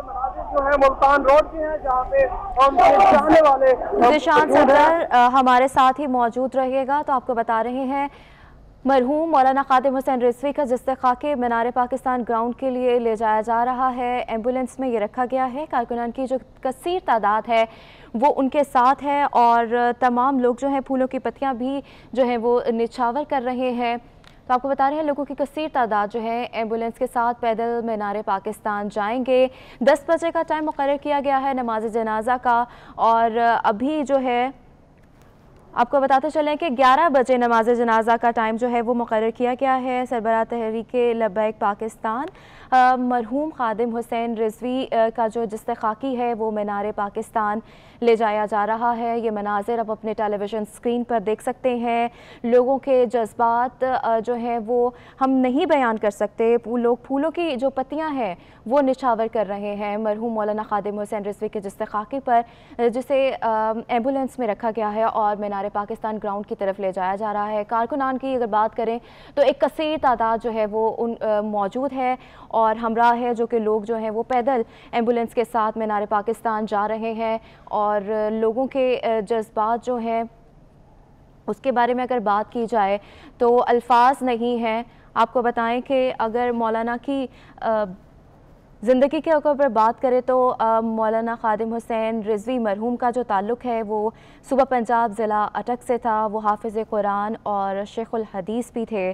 Multan road के हैं जहाँ पे जाने वाले निशान सदर हमारे साथ ही मौजूद रहेगा तो आपको बता रहे हैं मरहूम मौलाना खातिम हुसैन रिजवी का जिस खा के मीनार पाकिस्तान ग्राउंड के लिए ले जाया जा रहा है एम्बुलेंस में ये रखा गया है कारकुनान की जो कसर तादाद है वो उनके साथ है और तमाम लोग जो हैं फूलों की पत्तियाँ भी जो है वो निछावर कर रहे हैं तो आपको बता रहे हैं लोगों की कसीर तादाद जो है एम्बुलेंस के साथ पैदल मीनार पाकिस्तान जाएंगे दस बजे का टाइम मुकर किया गया है नमाज जनाजा का और अभी जो है आपको बताते चलें कि 11 बजे नमाज जनाजा का टाइम जो है वो मुकर किया गया है सरबरा तहरीक लबैक पाकिस्तान मरहूम खादिम हुसैन रिजवी का जो जिस है वो मीनार पाकिस्तान ले जाया जा रहा है ये मनाजिर आप अपने टेलीविज़न स्क्रीन पर देख सकते हैं लोगों के जज्बात जो हैं वो हम नहीं बयान कर सकते लोग फूलों की जो पत्तियां हैं वो निछावर कर रहे हैं मरहूम मौलाना खादिम हुसैन रिजवी के जिस पर जिसे एम्बुलेंस में रखा गया है और मीनार पाकिस्तान ग्राउंड की तरफ ले जाया जा रहा है कारकुनान की अगर बात करें तो एक कसर तादाद जो है वो उन मौजूद है और और हमरा है जो कि लोग जो हैं वो पैदल एम्बुलेंस के साथ मीनार पाकिस्तान जा रहे हैं और लोगों के जज्बात जो हैं उसके बारे में अगर बात की जाए तो अल्फाज नहीं हैं आपको बताएं कि अगर मौलाना की ज़िंदगी के अकबर पर बात करें तो मौलाना खादिम हुसैन रिजवी मरहूम का जो ताल्लुक़ है वो सुबह पंजाब ज़िला अटक से था वो हाफिज़ कुरान और शेखुल हदीस भी थे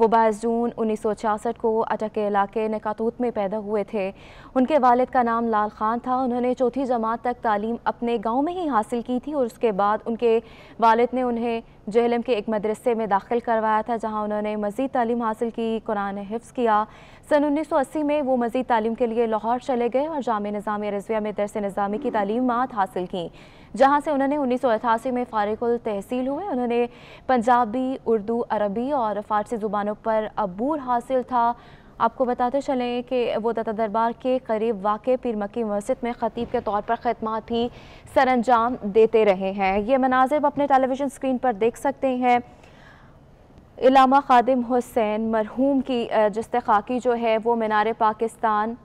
वो बाईस जून उन्नीस सौ छियासठ को अटक के इलाके नकातूत में पैदा हुए थे उनके वालद का नाम लाल खान था उन्होंने चौथी जमात तक तालीम अपने गाँव में ही हासिल की थी और उसके बाद उनके वालद ने उन्हें जहलम के एक मदरसे में दाखिल करवाया था जहाँ उन्होंने मज़ीद तालीम हासिल की कुरान हिफ्स किया सन उन्नीस सौ अस्सी में वो मज़ीद तालीम के लिए लाहौर चले गए और जाम निज़ाम रजविया में दरस निज़ामी की तालीमत हासिल की जहां से उन्होंने उन्नीस में फारिकुल तहसील हुए उन्होंने पंजाबी उर्दू अरबी और फारसी ज़ुबानों पर अबूर हासिल था आपको बताते चलें कि वो दत्ता दरबार के करीब वाक़ पीर मक्की मस्जिद में ख़तीब के तौर पर खदमात ही सर अंजाम देते रहे हैं ये मनाजिर अपने टेलीविज़न स्क्रीन पर देख सकते हैं इलामा खादिम हुसैन मरहूम की जस्त खाकी जो है वो मीनार पाकिस्तान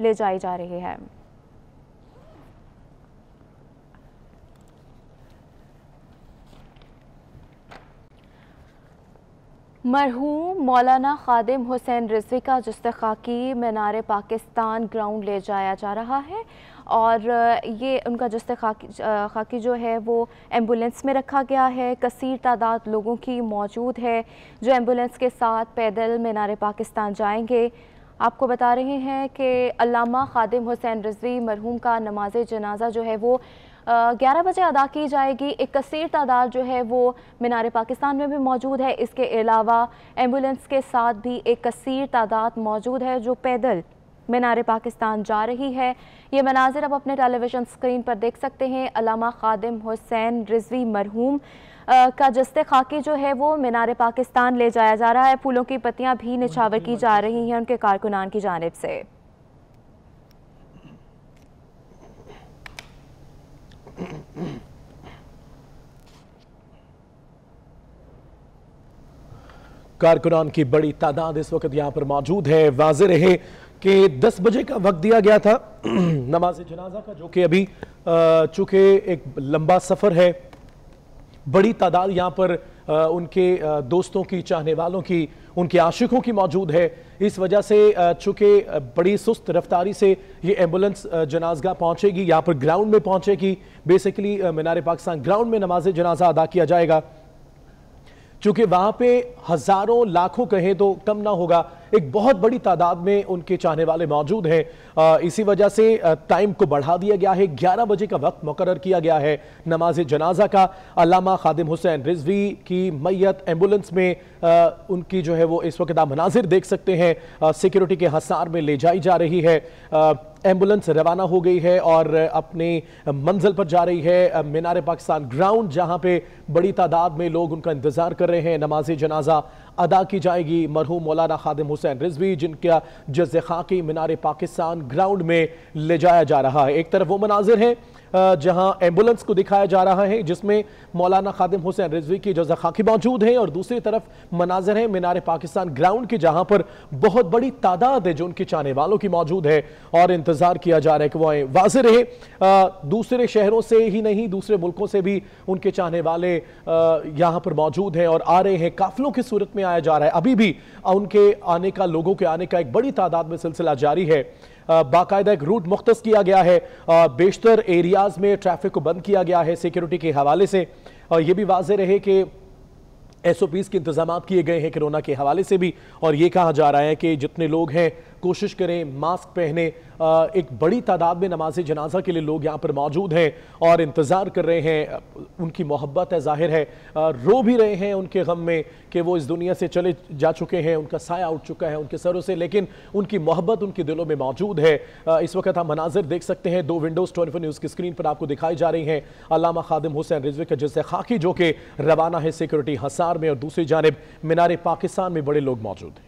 ले जाई जा रही है मरहूम मौलाना खादिम हुसैन रिजवी का जस्त मीनार पाकिस्तान ग्राउंड ले जाया जा रहा है और ये उनका जस्त खाकी खाकी जो है वो एम्बुलेंस में रखा गया है कसर तादाद लोगों की मौजूद है जो एम्बुलेंस के साथ पैदल मीनार पाकिस्तान जाएंगे आपको बता रहे हैं कि अलामा खादिम हुसैन रजवी मरहूम का नमाज जनाजा जो है वो ग्यारह बजे अदा की जाएगी एक कसर तादाद जो है वो मीनार पाकिस्तान में भी मौजूद है इसके अलावा एम्बुलेंस के साथ भी एक कसर तादाद मौजूद है जो पैदल मीनार पाकिस्तान जा रही है ये मनाजिर आप अपने टेलीविज़न स्क्रीन पर देख सकते हैं अलामा खादिम हुसैन रिजवी मरहूम का जस्ते खाकी जो है वो मीनार पाकिस्तान ले जाया जा रहा है फूलों की पत्तियाँ भी निछावर की जा रही हैं उनके कारकुनान की जानब से कारकुनान की बड़ी तादाद इस वक्त यहाँ पर मौजूद है वाज रहे कि 10 बजे का वक्त दिया गया था नमाज जनाजा का जो कि अभी चूंकि एक लंबा सफ़र है बड़ी तादाद यहाँ पर उनके दोस्तों की चाहने वालों की उनके आशिकों की मौजूद है इस वजह से चूंकि बड़ी सुस्त रफ्तारी से ये एम्बुलेंस जनाजगा पहुँचेगी यहाँ पर ग्राउंड में पहुँचेगी बेसिकली मीनार पाकिस्तान ग्राउंड में नमाज जनाजा अदा किया जाएगा चूंकि वहां पे हजारों लाखों कहें तो कम ना होगा एक बहुत बड़ी तादाद में उनके चाहने वाले मौजूद हैं इसी वजह से टाइम को बढ़ा दिया गया है 11 बजे का वक्त मुकर किया गया है नमाज जनाजा का अलामा खादिम हुसैन रिजवी की मैत एम्बुलेंस में आ, उनकी जो है वो इस वक्त आप मनाजिर देख सकते हैं सिक्योरिटी के हसार में ले जाई जा रही है आ, एम्बुलेंस रवाना हो गई है और अपने मंजिल पर जा रही है मीनार पाकिस्तान ग्राउंड जहां पे बड़ी तादाद में लोग उनका इंतजार कर रहे हैं नमाज जनाजा अदा की जाएगी मरहूम मौलाना खादिम हुसैन रिजवी जिनका जज खाकि मीनार पाकिस्तान ग्राउंड में ले जाया जा रहा है एक तरफ वो मनाजिर हैं जहां एम्बुलेंस को दिखाया जा रहा है जिसमें मौलाना खादिम हुसैन रिजवी की जज खाकी मौजूद हैं और दूसरी तरफ मनाजर हैं मीनार पाकिस्तान ग्राउंड की जहां पर बहुत बड़ी तादाद है जो उनके चाहने वालों की मौजूद है और इंतजार किया जा रहा है कि वो आए वाज रहे दूसरे शहरों से ही नहीं दूसरे मुल्कों से भी उनके चाहने वाले यहाँ पर मौजूद हैं और आ रहे हैं काफिलों की सूरत में आया जा रहा है अभी भी उनके आने का लोगों के आने का एक बड़ी तादाद में सिलसिला जारी है बाकायदा एक रूट मुख्त किया गया है बेशतर एरियाज में ट्रैफिक को बंद किया गया है सिक्योरिटी के हवाले से और ये भी वाज रहे कि एस ओ पीज़ के इंतजाम किए गए हैं कोरोना के हवाले से भी और ये कहा जा रहा है कि जितने लोग हैं कोशिश करें मास्क पहने एक बड़ी तादाद में नमाज जनाजा के लिए लोग यहाँ पर मौजूद हैं और इंतज़ार कर रहे हैं उनकी मोहब्बत है जाहिर है रो भी रहे हैं उनके गम में कि वो इस दुनिया से चले जा चुके हैं उनका साया उठ चुका है उनके सरों से लेकिन उनकी मोहब्बत उनके दिलों में मौजूद है इस वक्त हम मनाजिर देख सकते हैं दो विंडोज़ ट्वेंटी न्यूज़ की स्क्रीन पर आपको दिखाई जा रही हैं अलामा खादिम हुसैन रिजवे का जैसे खाकी जो कि रवाना है सिक्योरिटी हसार में और दूसरी जानब मीनार पाकिस्तान में बड़े लोग मौजूद हैं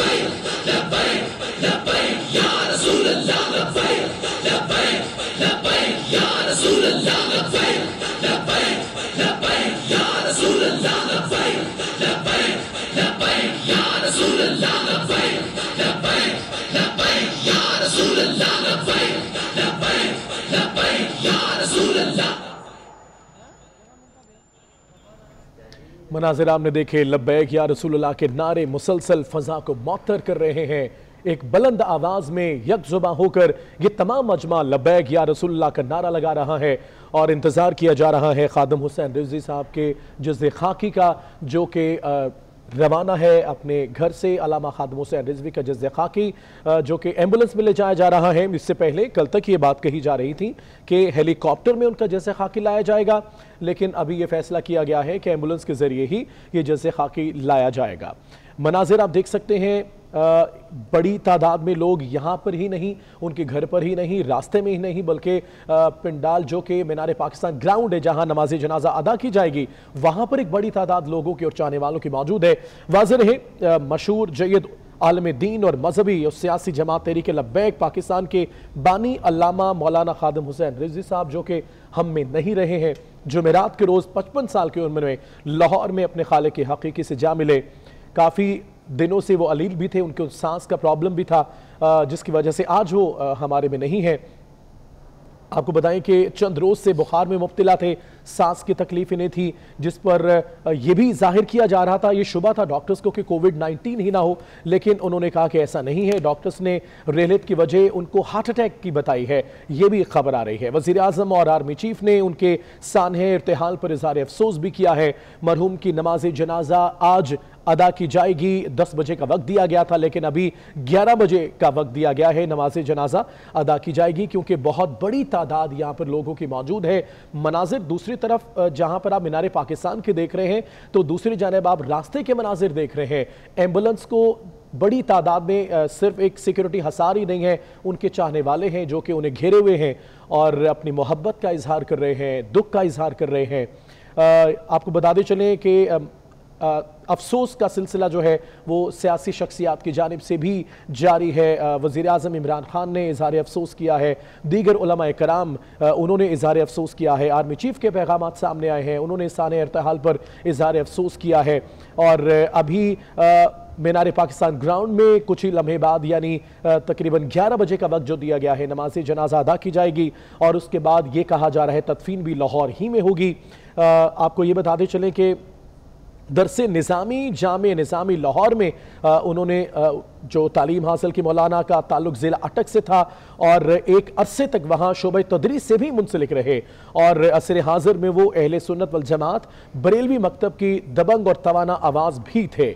मनाजिर आपने देखे लब्बैक या रसूलुल्लाह के नारे मुसलसल फजा को मअतर कर रहे हैं एक बुलंद आवाज में यकजुबा होकर ये तमाम अजमा लबैग या रसुल्ला का नारा लगा रहा है और इंतज़ार किया जा रहा है खादम हुसैन रिजी साहब के जज खाकी का जो कि रवाना है अपने घर से अलामा खादमों से रिजवी का जज्ज खाकी जो कि एम्बुलेंस में ले जाया जा रहा है इससे पहले कल तक ये बात कही जा रही थी कि हेलीकॉप्टर में उनका जज्ज खाकी लाया जाएगा लेकिन अभी ये फैसला किया गया है कि एम्बुलेंस के ज़रिए ही ये जज्ज खाकी लाया जाएगा मनाजिर आप देख सकते हैं बड़ी तादाद में लोग यहाँ पर ही नहीं उनके घर पर ही नहीं रास्ते में ही नहीं बल्कि पिंडाल जो कि मीनार पाकिस्तान ग्राउंड है जहाँ नमाज जनाजा अदा की जाएगी वहाँ पर एक बड़ी तादाद लोगों की और चाहने वालों की मौजूद है वाजह है मशहूर जैद आलम दीन और मजहबी और सियासी जमात तहरीक लबैक पाकिस्तान के बानी अलामा मौलाना खादम हुसैन रिजी साहब जो कि हम में नहीं रहे हैं जुमेरात के रोज़ पचपन साल की उम्र में लाहौर में अपने खाले के हकीकी से जा मिले काफ़ी दिनों से वो अलील भी थे उनके सांस का प्रॉब्लम भी था जिसकी वजह से आज वो हमारे में नहीं है आपको बताएं कि चंद रोज से बुखार में मुब्तला थे सांस की तकलीफ इन्हें थी जिस पर यह भी जाहिर किया जा रहा था ये शुबा था डॉक्टर्स को कि कोविड 19 ही ना हो लेकिन उन्होंने कहा कि ऐसा नहीं है डॉक्टर्स ने रेलित की वजह उनको हार्ट अटैक की बताई है ये भी खबर आ रही है वजीर अजम और आर्मी चीफ ने उनके सानह इरतहाल पर इजहार अफसोस भी किया है मरहूम की नमाज जनाजा आज अदा की जाएगी 10 बजे का वक्त दिया गया था लेकिन अभी 11 बजे का वक्त दिया गया है नमाज जनाजा अदा की जाएगी क्योंकि बहुत बड़ी तादाद यहाँ पर लोगों की मौजूद है मनाजिर दूसरी तरफ जहाँ पर आप मीनार पाकिस्तान के देख रहे हैं तो दूसरी जानब आप रास्ते के मनाजिर देख रहे हैं एम्बुलेंस को बड़ी तादाद में सिर्फ एक सिक्योरिटी हसार ही नहीं है उनके चाहने वाले हैं जो कि उन्हें घेरे हुए हैं और अपनी मोहब्बत का इजहार कर रहे हैं दुख का इजहार कर रहे हैं आपको बताते चलें कि अफसोस का सिलसिला जो है वो सियासी शख्सियात की जानब से भी जारी है वज़ी अजम इमरान खान ने इजहार अफसोस किया है दीगर उलमा कराम उन्होंने इजहार अफसोस किया है आर्मी चीफ के पैगाम सामने आए हैं उन्होंने सान अरतहाल पर इजहार अफसोस किया है और अभी मीनार पाकिस्तान ग्राउंड में कुछ ही लम्हे बाद यानी तकरीबन 11 बजे का वक्त जो दिया गया है नमाज जनाजा अदा की जाएगी और उसके बाद ये कहा जा रहा है तदफीन भी लाहौर ही में होगी आपको ये बताते चलें कि दरस निज़ामी जाम निज़ामी लाहौर में आ, उन्होंने आ, जो तालीम हासिल की मौलाना का ताल्लुक ज़िला अटक से था और एक अरसे तक वहाँ शोब तदरीस से भी मुंसलिक रहे और असर हाजिर में वो अहल सुन्नत वल जमात बरेलवी मकतब की दबंग और तोाना आवाज़ भी थे